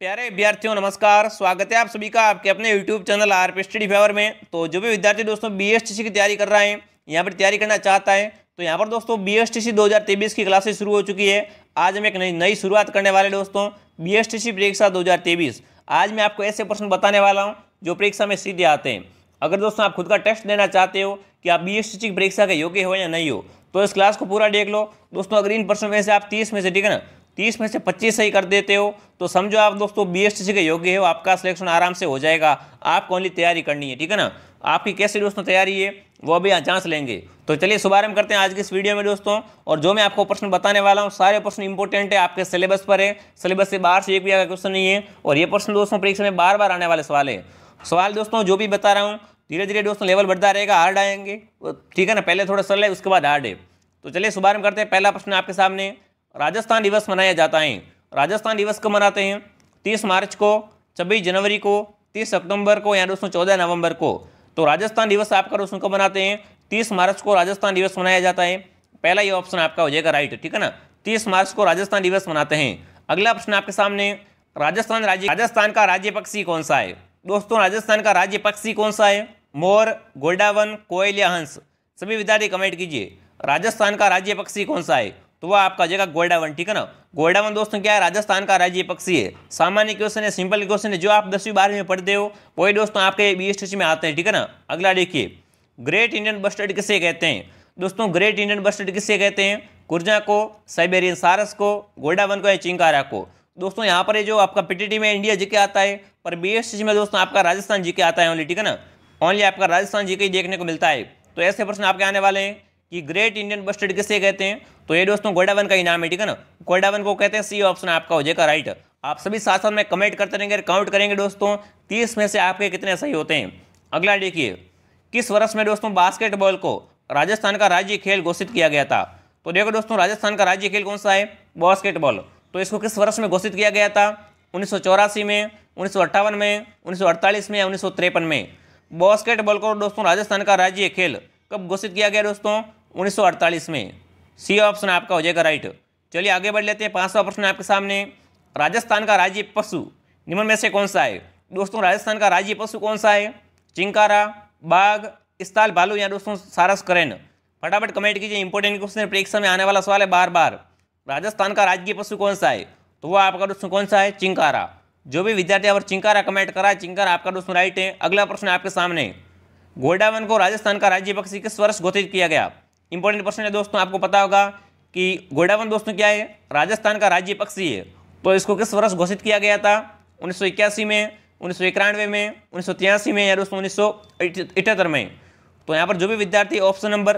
प्यारे विद्यार्थियों नमस्कार स्वागत है आप सभी का आपके अपने YouTube channel R P study favour में तो जो भी विद्यार्थी दोस्तों बी एस की तैयारी कर रहे हैं यहाँ पर तैयारी करना चाहता है तो यहाँ पर दोस्तों बी एस की क्लासेस शुरू हो चुकी है आज हम एक नई नई शुरुआत करने वाले दोस्तों बी एस परीक्षा दो आज मैं आपको ऐसे प्रश्न बताने वाला हूँ जो परीक्षा में सीधे आते हैं अगर दोस्तों आप खुद का टेस्ट देना चाहते हो कि आप बी एस की परीक्षा के योग्य हो या नहीं हो तो इस क्लास को पूरा देख लो दोस्तों अगर इन प्रश्न में से आप तीस में से ठीक है ना तीस में से पच्चीस सही कर देते हो तो समझो आप दोस्तों बी एस टी सी के योग्य हो आपका सिलेक्शन आराम से हो जाएगा आपको ओनली तैयारी करनी है ठीक है ना आपकी कैसे दोस्तों तैयारी है वो अभी यहाँ जांच लेंगे तो चलिए शुभारंभ करते हैं आज की इस वीडियो में दोस्तों और जो मैं आपको प्रश्न बताने वाला हूँ सारे प्रश्न इंपॉर्टेंट है आपके सिलेबस पर है सिलेबस से बाहर से एक भी आगे क्वेश्चन नहीं है और ये प्रश्न दोस्तों परीक्षा में बार बार आने वाले सवाल है सवाल दोस्तों जो भी बता रहा हूँ धीरे धीरे दोस्तों लेवल बढ़ता रहेगा हार्ड आएंगे ठीक है ना पहले थोड़ा सर है उसके बाद हार्ड है तो चलिए शुभारंभ करते हैं पहला प्रश्न आपके सामने राजस्थान दिवस मनाया जाता है राजस्थान दिवस कब मनाते हैं तीस मार्च को छब्बीस जनवरी को तीस अक्टूबर को या दोस्तों चौदह नवंबर को तो राजस्थान दिवस आपका दोस्तों कब मनाते हैं तीस मार्च को राजस्थान दिवस मनाया जाता है पहला ये ऑप्शन आपका हो जाएगा राइट ठीक है ना तीस मार्च को राजस्थान दिवस मनाते हैं अगला ऑप्शन आपके सामने राजस्थान राज्य राजस्थान का राज्य पक्षी कौन सा है दोस्तों राजस्थान का राज्य पक्षी कौन सा है मोर गोल्डावन कोयल या हंस सभी विद्यार्थी कमेंट कीजिए राजस्थान का राज्य पक्षी कौन सा है तो वह आपका जगह जाएगा गोयडा वन ठीक है ना गोयडा वन दोस्तों क्या है राजस्थान का राज्य पक्षी है सामान्य क्वेश्चन है सिंपल क्वेश्चन है जो आप दसवीं बारहवीं में पढ़ते हो वही दोस्तों आपके बी एस में आते हैं ठीक है ना अगला देखिए ग्रेट इंडियन बस्टर्ड किसे कहते हैं दोस्तों ग्रेट इंडियन बस्टर्ड किसे कहते हैं कुर्जा को साइबेरियन सारस को गोयडा वन को या चिंकारा को दोस्तों यहाँ पर जो आपका पीटीटी में इंडिया जीके आता है पर बीएससी में दोस्तों आपका राजस्थान जीके आता है ओनली ठीक है ना ओनली आपका राजस्थान जीके देखने को मिलता है तो ऐसे प्रश्न आपके आने वाले हैं कि ग्रेट इंडियन बस्टर्ड किसे कहते हैं तो ये दोस्तों वन का इनाम है ठीक है ना वन को कहते हैं सी ऑप्शन आपका हो जाएगा राइट आप सभी साथ साथ में कमेंट करते रहेंगे काउंट करेंगे दोस्तों तीस में से आपके कितने सही होते हैं अगला देखिए किस वर्ष में दोस्तों बास्केटबॉल को राजस्थान का राज्य खेल घोषित किया गया था तो देखो दोस्तों राजस्थान का राज्य खेल कौन सा है बास्केटबॉल तो इसको किस वर्ष में घोषित किया गया था उन्नीस में उन्नीस में उन्नीस में या उन्नीस में बास्केटबॉल को दोस्तों राजस्थान का राज्य खेल कब घोषित किया गया दोस्तों 1948 में सी ऑप्शन आपका हो जाएगा राइट चलिए आगे बढ़ लेते हैं पांचवा प्रश्न आपके सामने राजस्थान का राज्य पशु निम्न में से कौन सा है दोस्तों राजस्थान का राज्य पशु कौन सा है चिंकारा बाघ इस्ताल भालू या दोस्तों सारस करेन फटाफट कमेंट कीजिए इंपोर्टेंट क्वेश्चन परीक्षा में आने वाला सवाल है बार बार राजस्थान का राज्य पशु कौन सा है तो वो आपका दोस्तों कौन सा है चिंकारा जो भी विद्यार्थी अगर चिंकारा कमेंट करा चिंकारा आपका दोस्तों राइट है अगला प्रश्न आपके सामने है गोडावन को राजस्थान का राज्य पक्षी किस वर्ष घोषित किया गया इंपॉर्टेंट प्रश्न है दोस्तों आपको पता होगा कि गोडावन दोस्तों क्या है राजस्थान का राज्य पक्षी है तो इसको किस वर्ष घोषित किया गया था उन्नीस में उन्नीस में उन्नीस में या दोस्तों उन्नीस में तो यहाँ पर जो भी विद्यार्थी ऑप्शन नंबर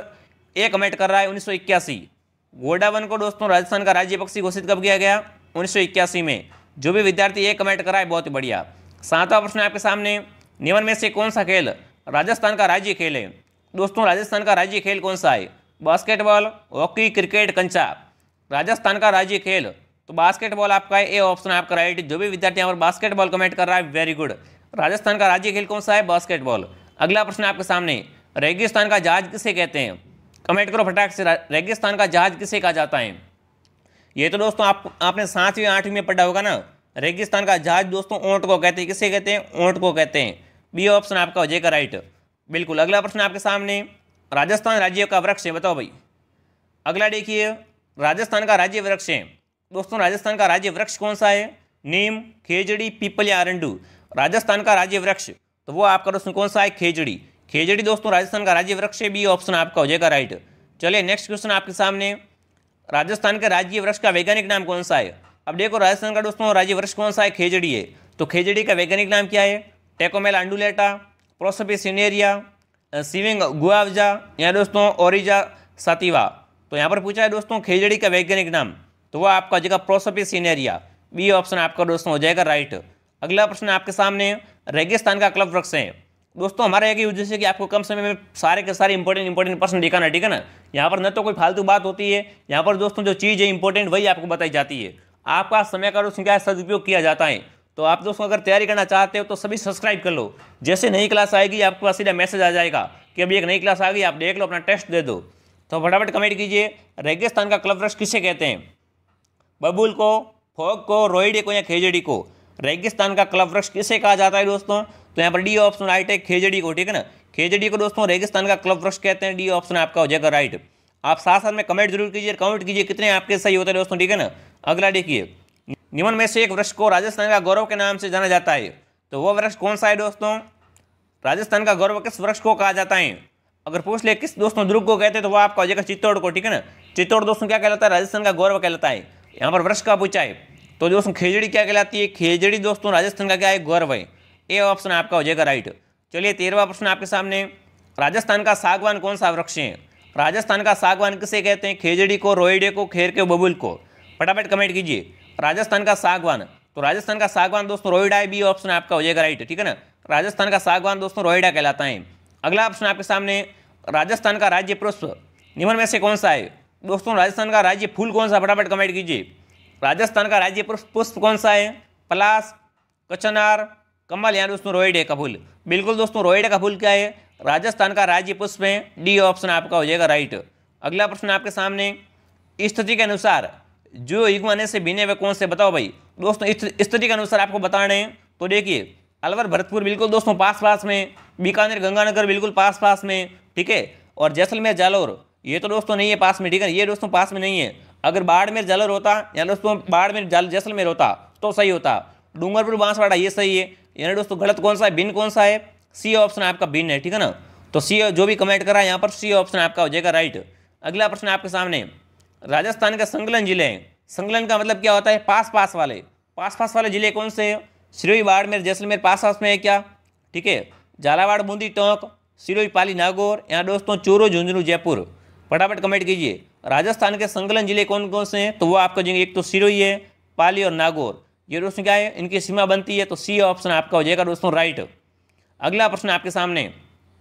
ए कमेंट कर रहा है उन्नीस गोडावन को दोस्तों राजस्थान का राज्य पक्षी घोषित कब किया गया उन्नीस में जो भी विद्यार्थी ए कमेंट कर रहा है बहुत ही बढ़िया सातवां प्रश्न आपके सामने निवन में से कौन सा खेल राजस्थान का राज्य खेल है दोस्तों राजस्थान का राज्य खेल कौन सा है बास्केटबॉल हॉकी क्रिकेट कंचा राजस्थान का राज्य खेल तो बास्केटबॉल आपका है ए ऑप्शन आपका राइट जो भी विद्यार्थी यहाँ पर बास्केटबॉल कमेंट कर रहा है वेरी गुड राजस्थान का राज्य खेल कौन सा है बास्केटबॉल अगला प्रश्न आपके सामने रेगिस्तान का जहाज किसे कहते हैं कमेंट करो फटाक से रेगिस्तान का जहाज किसे कहा जाता है ये तो दोस्तों आप आपने सातवीं आठवीं में पढ़ा होगा ना रेगिस्तान का जहाज दोस्तों ऊँट को कहते हैं किसे कहते हैं ऊँट को कहते हैं बी ऑप्शन आपका हो जाएगा राइट बिल्कुल अगला प्रश्न आपके सामने राजस्थान राज्य का वृक्ष है बताओ भाई अगला देखिए राजस्थान का राज्य वृक्ष है दोस्तों राजस्थान का राज्य वृक्ष कौन सा है नीम खेजड़ी पीपल या अरंडू राजस्थान का राज्य वृक्ष तो वो आपका प्रश्न कौन सा है खेजड़ी खेजड़ी दोस्तों राजस्थान का राज्य वृक्ष है बी ऑप्शन आपका हो जाएगा राइट चलिए नेक्स्ट क्वेश्चन आपके सामने राजस्थान के राज्य वृक्ष का वैज्ञानिक नाम कौन सा है अब देखो राजस्थान का दोस्तों राज्य वृक्ष कौन सा है खेजड़ी है तो खेजड़ी का वैज्ञानिक नाम क्या है टेकोमेल अंडुलेटा प्रोसपी सीनेरिया सिविंग गुआवजा या दोस्तों ओरिजा सतीवा तो यहाँ पर पूछा है दोस्तों खेजड़ी का वैज्ञानिक नाम तो वह आपका जगह प्रोसपी सीनेरिया बी ऑप्शन आपका दोस्तों हो जाएगा राइट अगला प्रश्न आपके सामने रेगिस्तान का क्लब वृक्ष है दोस्तों हमारा एक ही उद्देश्य है कि आपको कम समय में सारे के सारे इंपॉर्टेंट इंपॉर्टेंट प्रश्न दिखाना है ठीक है ना यहाँ पर न तो कोई फालतू बात होती है यहाँ पर दोस्तों जो चीज़ है इंपॉर्टेंट वही आपको बताई जाती है आपका समय का दोस्तों क्या सदुपयोग किया जाता है तो आप दोस्तों अगर तैयारी करना चाहते हो तो सभी सब्सक्राइब कर लो जैसे नई क्लास आएगी आपके पास सीधा मैसेज आ जाएगा कि अभी एक नई क्लास आ गई आप देख लो अपना टेस्ट दे दो तो फटाफट कमेंट कीजिए रेगिस्तान का क्लब रश किसे कहते हैं बबूल को फोक को रोइडे को या खेजड़ी को रेगिस्तान का क्लब वृक्ष किसे कहा जाता है दोस्तों तो यहाँ पर डी ऑप्शन राइट है खेजड़ी को ठीक है ना खेजड़ी को दोस्तों रेगिस्तान का क्लब वृक्ष कहते हैं डी ऑप्शन आपका हो जाएगा राइट आप साथ साथ में कमेंट जरूर कीजिए कमेंट कीजिए कितने आपके सही होते हैं दोस्तों ठीक है ना अगला देखिए निम्न में से एक वृक्ष को राजस्थान का गौरव के नाम से जाना जाता है तो वह वृक्ष कौन सा है दोस्तों राजस्थान का गौरव किस वृक्ष को कहा जाता है अगर पूछ ले किस दोस्तों दुर्ग को कहते हैं तो वह आपका हो जाएगा चित्तौड़ को ठीक है ना चित्तौड़ दोस्तों क्या कहलाता है राजस्थान का गौरव कहलाता है यहाँ पर वृक्ष का पूछा है तो दोस्तों खेजड़ी क्या कहलाती है खेजड़ी दोस्तों राजस्थान का क्या है गौरव है ए ऑप्शन आपका हो जाएगा राइट चलिए तेरहवा प्रश्न आपके सामने राजस्थान का सागवान कौन सा वृक्ष है राजस्थान का सागवान किसे कहते हैं खेजड़ी को रोइडे को खेर के बबुल को फटाफट कमेंट कीजिए राजस्थान का सागवान तो राजस्थान का सागवान दोस्तों रोहिडा बी ऑप्शन आपका हो जाएगा राइट ठीक है ना राजस्थान का सागवान दोस्तों रोहिडा कहलाता है अगला ऑप्शन आपके सामने राजस्थान का राज्य पुष्प निम्न में से कौन सा है दोस्तों राजस्थान का राज्य फूल कौन सा फटाफट कमेंट कीजिए राजस्थान का राज्य पुरुष पुष्प कौन सा है पलास कचनार कमल यहाँ दोस्तों रोहिडे का फूल बिल्कुल दोस्तों रोहिडे का फूल क्या है राजस्थान का राज्य पुष्प है डी ऑप्शन आपका हो जाएगा राइट अगला प्रश्न आपके सामने स्थिति के अनुसार जो युग्मने से बीने हुए कौन से बताओ भाई दोस्तों स्थिति के अनुसार आपको बता रहे हैं तो देखिए अलवर भरतपुर बिल्कुल दोस्तों पास पास में बीकानेर गंगानगर बिल्कुल पास पास में ठीक है और जैसलमेर जालौर ये तो दोस्तों नहीं है पास में ठीक है ये दोस्तों पास में नहीं है अगर बाड़मेर जालौर होता या दोस्तों बाड़मेर जैसलमेर होता तो सही होता डूंगरपुर बांसवाड़ा ये सही है यानी दोस्तों गलत कौन सा है बिन कौन सा है सी ऑप्शन आपका बिन है ठीक है ना तो सी जो भी कमेंट करा यहाँ पर सी ऑप्शन आपका हो जाएगा राइट अगला प्रश्न आपके सामने राजस्थान का संगलन जिले हैं संगलन का मतलब क्या होता है पास पास वाले पास पास वाले जिले कौन से हैं सिरोही बाड़मेर जैसलमेर पास पास में है क्या ठीक है झालावाड़ बूंदी टोंक सिरोही पाली नागौर यहाँ दोस्तों चोरो झुंझुनू जयपुर फटाफट कमेंट कीजिए राजस्थान के संगलन जिले कौन कौन से हैं तो वो आपका जेंगे एक तो सिरोही है पाली और नागौर ये दोस्तों क्या है इनकी सीमा बनती है तो सी ऑप्शन आपका हो जाएगा दोस्तों राइट अगला प्रश्न आपके सामने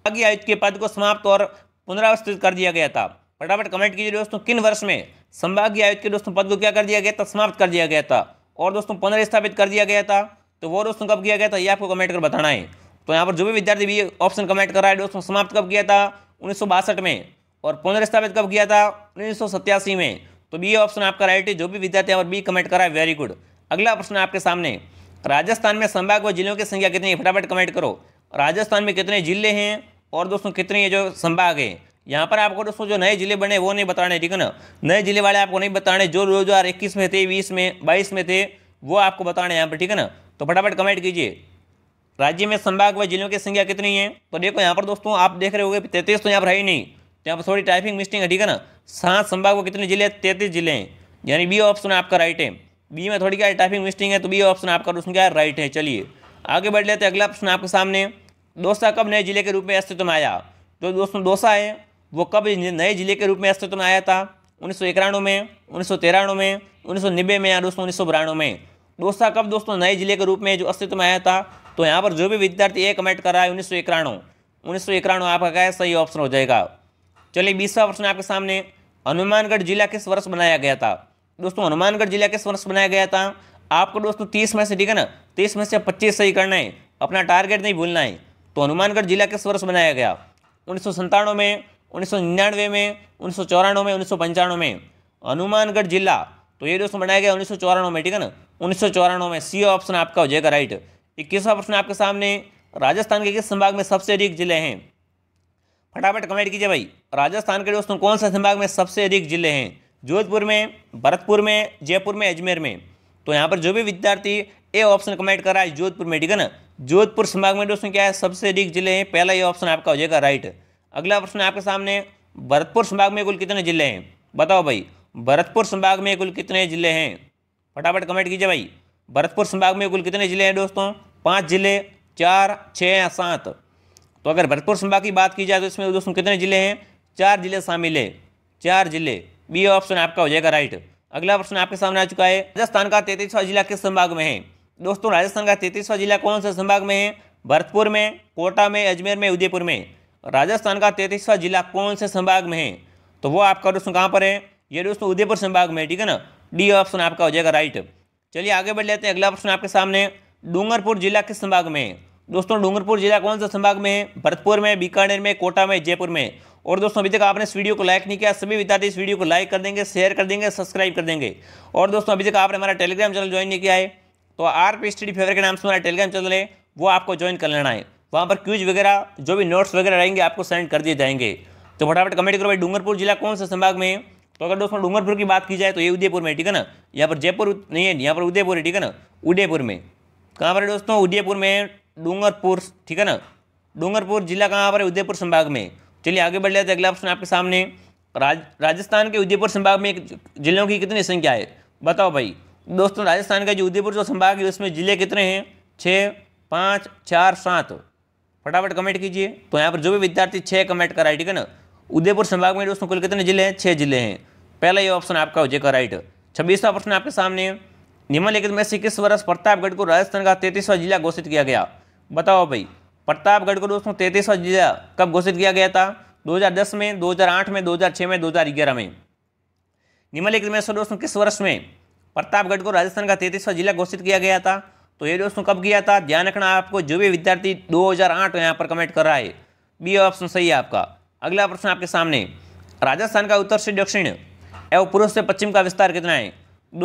आगे आयुक्त के पद को समाप्त और पुनरावस्थित कर दिया गया था फटाफट कमेंट कीजिए दोस्तों किन वर्ष में संभागीय आयुक्त के दोस्तों पद को क्या कर दिया गया था समाप्त कर दिया गया था और दोस्तों पुनर्स्थापित कर दिया गया था तो वो दोस्तों कब किया गया था ये आपको कमेंट कर बताना है तो यहाँ पर जो भी विद्यार्थी भी ऑप्शन कमेंट कर रहा है दोस्तों समाप्त कब किया था उन्नीस में और पुनर्स्थापित कब किया था उन्नीस में तो बी ऑप्शन आपका राइट है जो भी विद्यार्थी यहाँ पर बी कमेंट करा है वेरी गुड अगला प्रश्न आपके सामने राजस्थान में संभाग व जिलों की संख्या कितनी है फटाफट कमेंट करो राजस्थान में कितने जिले हैं और दोस्तों कितने ये जो संभाग हैं यहाँ पर आपको दोस्तों जो नए जिले बने वो नहीं बताने ठीक है ना नए जिले वाले आपको नहीं बताने जो दो हज़ार इक्कीस में थे बीस में बाईस में थे वो आपको बताने यहाँ पर ठीक है ना तो फटाफट कमेंट कीजिए राज्य में संभाग व जिलों की संख्या कितनी है तो देखो यहाँ पर दोस्तों आप देख रहे हो गए तैतीस तो यहाँ पर है ही नहीं तो यहाँ पर थोड़ी टाइपिंग मिस्टिंग है ठीक है ना सात संभाग व कितने जिले तैतीस जिले हैं यानी बी ऑप्शन आपका राइट है बी में थोड़ी क्या टाइपिंग मिस्टिंग है तो बी ऑप्शन आपका दोस्तों क्या राइट है चलिए आगे बढ़ लेते हैं अगला ऑप्शन आपके सामने दोसा कब नए जिले के रूप में अस्तित्व में आया तो दोस्तों दोसा है वो कब नए जिले के रूप में अस्तित्व में आया था उन्नीस सौ में उन्नीस में उन्नीस में या दोस्तों उन्नीस सौ में दोस्तों कब दोस्तों नए जिले के रूप में जो अस्तित्व में आया था तो यहाँ पर जो भी विद्यार्थी ए कमेंट कर रहा है उन्नीस सौ इक्यानवे उन्नीस सौ इक्यानवे आपका क्या है सही ऑप्शन हो जाएगा चलिए बीसवा प्रश्न आपके सामने हनुमानगढ़ जिला किस वर्ष बनाया गया था दोस्तों हनुमानगढ़ जिला किस वर्ष बनाया गया था आपको दोस्तों तीस में से ठीक है ना तीस में से पच्चीस सही करना है अपना टारगेट नहीं भूलना है तो हनुमानगढ़ जिला किस वर्ष बनाया गया उन्नीस में उन्नीस में उन्नीस में उन्नीस में हनुमानगढ़ जिला तो ये दोस्तों बनाया गया उन्नीस में ठीक है ना उन्नीस में सी ऑप्शन आपका हो जाएगा राइट इक्कीसवा प्रश्न आपके सामने राजस्थान के किस संभाग में सबसे अधिक जिले हैं फटाफट कमेंट कीजिए भाई राजस्थान के दोस्तों कौन सा संभाग में सबसे अधिक जिले हैं जोधपुर में भरतपुर में जयपुर में अजमेर में तो यहाँ पर जो भी विद्यार्थी ए ऑप्शन कमेंट कर रहा है जोधपुर में ठीक है ना जोधपुर संभाग में दोस्तों क्या है सबसे अधिक जिले हैं पहला ये ऑप्शन आपका हो जाएगा राइट अगला प्रश्न आपके सामने भरतपुर संभाग में कुल कितने जिले हैं बताओ भाई भरतपुर संभाग में कुल कितने जिले हैं फटाफट कमेंट कीजिए भाई भरतपुर संभाग में कुल कितने जिले हैं दोस्तों पाँच जिले चार छः या सात तो अगर भरतपुर संभाग की बात की जाए तो इसमें दोस्तों कितने जिले हैं चार जिले शामिल है चार जिले बी ऑप्शन आपका हो जाएगा राइट अगला प्रश्न आपके सामने आ चुका है राजस्थान का तैतीसवा जिला किस संभाग में है दोस्तों राजस्थान का तैतीसवा जिला कौन सा संभाग में है भरतपुर में कोटा में अजमेर में उदयपुर में राजस्थान का तैतीसवा जिला कौन से संभाग में है तो वो आपका दोस्तों कहाँ पर है ये दोस्तों उदयपुर संभाग में ठीक है ना डी ऑप्शन आपका हो जाएगा राइट चलिए आगे बढ़ लेते हैं अगला प्रश्न आपके सामने डूंगरपुर जिला किस संभाग में है दोस्तों डूंगरपुर जिला कौन सा संभाग में है भरतपुर में बीकानेर में कोटा में जयपुर में और दोस्तों अभी तक आपने इस वीडियो को लाइक नहीं किया सभी विद्यार्थी इस वीडियो को लाइक कर देंगे शेयर कर देंगे सब्सक्राइब कर देंगे और दोस्तों अभी तक आपने हमारा टेलीग्राम चैनल ज्वाइन नहीं किया है तो आर पी स्टडी फेवर के नाम से हमारा टेलीग्राम चैनल है वो आपको ज्वाइन कर लेना है वहाँ पर क्यूज वगैरह जो भी नोट्स वगैरह रहेंगे आपको सेंड कर दिए जाएंगे तो फटाफट कमेंट करो भाई डूंगरपुर जिला कौन सा संभाग में तो अगर दोस्तों डूंगरपुर की बात की जाए तो ये उदयपुर में ठीक है ना यहाँ पर जयपुर नहीं है यहाँ पर उदयपुर है ठीक है ना उदयपुर में कहाँ पर है दोस्तों उदयपुर में डूंगरपुर ठीक है ना डूंगरपुर जिला कहाँ पर है उदयपुर संभाग में चलिए आगे बढ़ लेते हैं अगला ऑप्शन आपके सामने राज राजस्थान के उदयपुर संभाग में जिलों की कितनी संख्या है बताओ भाई दोस्तों राजस्थान का जो उदयपुर जो संभाग है उसमें ज़िले कितने हैं छः पाँच चार सात फटाफट कमेंट कीजिए तो यहाँ पर जो भी विद्यार्थी छः कमेंट कराए ठीक है ना उदयपुर संभाग में दोस्तों कुल कितने जिले हैं छः जिले हैं पहला ये ऑप्शन आपका हो जाएगा राइट छब्बीसवा प्रश्न आपके सामने है निम्नलिखित में से किस वर्ष प्रतापगढ़ को राजस्थान का तैतीसवा जिला घोषित किया गया बताओ भाई प्रतापगढ़ को दोस्तों तैतीसवा जिला कब घोषित किया गया था 2010 में 2008 में 2006 में 2011 में निम्नलिखित में से दोस्तों किस वर्ष में प्रतापगढ़ को राजस्थान का तैतीसवा जिला घोषित किया गया था तो ये दोस्तों कब किया था ध्यान रखना आपको जो भी विद्यार्थी 2008 यहाँ पर कमेंट कर रहा है बी ऑप्शन सही है आपका अगला प्रश्न आपके सामने राजस्थान का उत्तर से दक्षिण एवं पूर्व से पश्चिम का विस्तार कितना है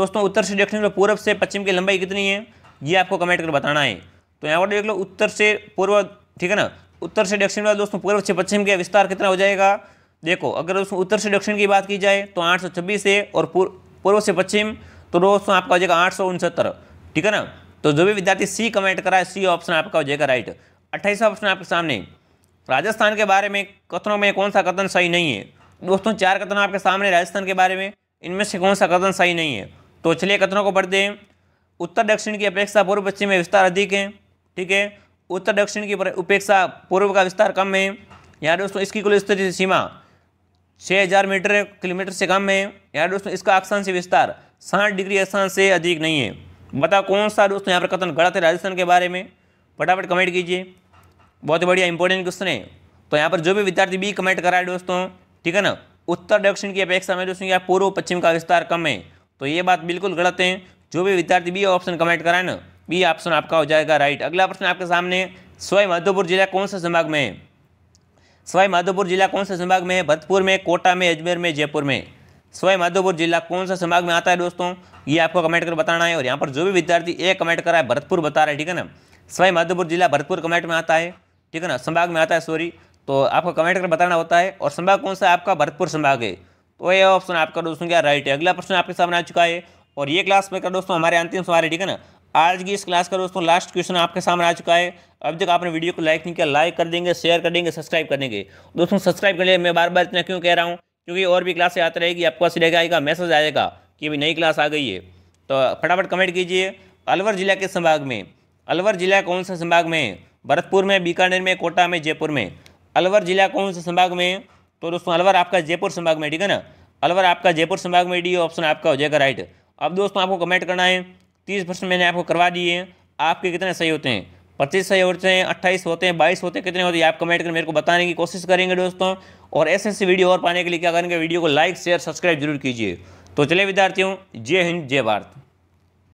दोस्तों उत्तर से दक्षिण और पूर्व से पश्चिम की लंबाई कितनी है ये आपको कमेंट कर बताना है तो यहाँ पर देख लो उत्तर से पूर्व ठीक है ना उत्तर से दक्षिण वाला दोस्तों पूर्व से पश्चिम का विस्तार कितना हो जाएगा देखो अगर दोस्तों उत्तर से दक्षिण की बात की जाए तो आठ है और पूर्व से पश्चिम तो दोस्तों आपका हो जाएगा आठ ठीक है ना तो जो भी विद्यार्थी सी कमेंट करा है सी ऑप्शन आपका हो जाएगा राइट अट्ठाईसवा ऑप्शन आपके सामने राजस्थान के बारे में कथनों में कौन सा कथन सही नहीं है दोस्तों चार कथन आपके सामने राजस्थान के बारे में इनमें से कौन सा कथन सही नहीं है तो चलिए कथनों को पढ़ते हैं उत्तर दक्षिण की अपेक्षा पूर्व पश्चिम में विस्तार अधिक है ठीक है उत्तर दक्षिण की उपेक्षा पूर्व का विस्तार कम है यहाँ दोस्तों इसकी कुल स्तरीय सीमा 6000 मीटर किलोमीटर से कम है यहाँ दोस्तों इसका अक्षांश विस्तार साठ डिग्री अक्षांश से अधिक नहीं है बताओ कौन सा दोस्तों यहाँ पर कथन गलत है राजस्थान के बारे में फटाफट कमेंट कीजिए बहुत बढ़िया इंपॉर्टेंट क्वेश्चन है तो यहाँ पर जो भी विद्यार्थी बी कमेंट करा है दोस्तों ठीक है ना उत्तर दक्षिण की अपेक्षा में दोस्तों यहाँ पूर्व पश्चिम का विस्तार कम है तो ये बात बिल्कुल गलत है जो भी विद्यार्थी बी ऑप्शन कमेंट कराए ना बी ऑप्शन आपका हो जाएगा राइट अगला प्रश्न आपके सामने सवाई माधोपुर जिला कौन से संभाग में है स्वाई माधोपुर जिला कौन से संभाग में है भरतपुर में कोटा में अजमेर में जयपुर में सवाई माधोपुर जिला कौन सा संभाग में आता है दोस्तों ये आपको कमेंट कर बताना है और यहाँ पर जो भी विद्यार्थी ए कमेंट कर रहा है भरतपुर बता रहा है ठीक है ना सवाई माधोपुर जिला भरतपुर कमेंट में आता है ठीक है ना संभाग में आता है सॉरी तो आपको कमेंट कर बताना होता है और संभाग कौन सा आपका भरतपुर संभाग है तो ये ऑप्शन आपका दोस्तों क्या राइट है अगला प्रश्न आपके सामने आ चुका है और ये क्लास में का दोस्तों हमारे अंतिम सवाल है ठीक है ना आज की इस क्लास का दोस्तों लास्ट क्वेश्चन आपके सामने आ चुका है अब तक आपने वीडियो को लाइक नहीं किया लाइक कर देंगे शेयर कर देंगे सब्सक्राइब कर देंगे दोस्तों सब्सक्राइब कर लिए मैं बार बार इतना क्यों कह रहा हूँ क्योंकि और भी क्लासें आती रहेगी आपको सिलेगा आएगा मैसेज आएगा कि अभी नई क्लास आ गई है तो फटाफट कमेंट कीजिए अलवर ज़िला के संभाग में अलवर ज़िला कौन से संभाग में है भरतपुर में बीकानेर में कोटा में जयपुर में अलवर ज़िला कौन से संभाग में तो दोस्तों अलवर आपका जयपुर संभाग में ठीक है ना अलवर आपका जयपुर संभाग में डी ऑप्शन आपका हो जाएगा राइट अब दोस्तों आपको कमेंट करना है तीस परसेंट मैंने आपको करवा दिए आपके कितने सही होते हैं पच्चीस सही होते हैं अट्ठाईस होते हैं बाईस होते हैं कितने होते हैं आप कमेंट कर मेरे को बताने की कोशिश करेंगे दोस्तों और ऐसे ऐसी वीडियो और पाने के लिए क्या करेंगे वीडियो को लाइक शेयर सब्सक्राइब जरूर कीजिए तो चलिए विद्यार्थियों जय हिंद जय भारत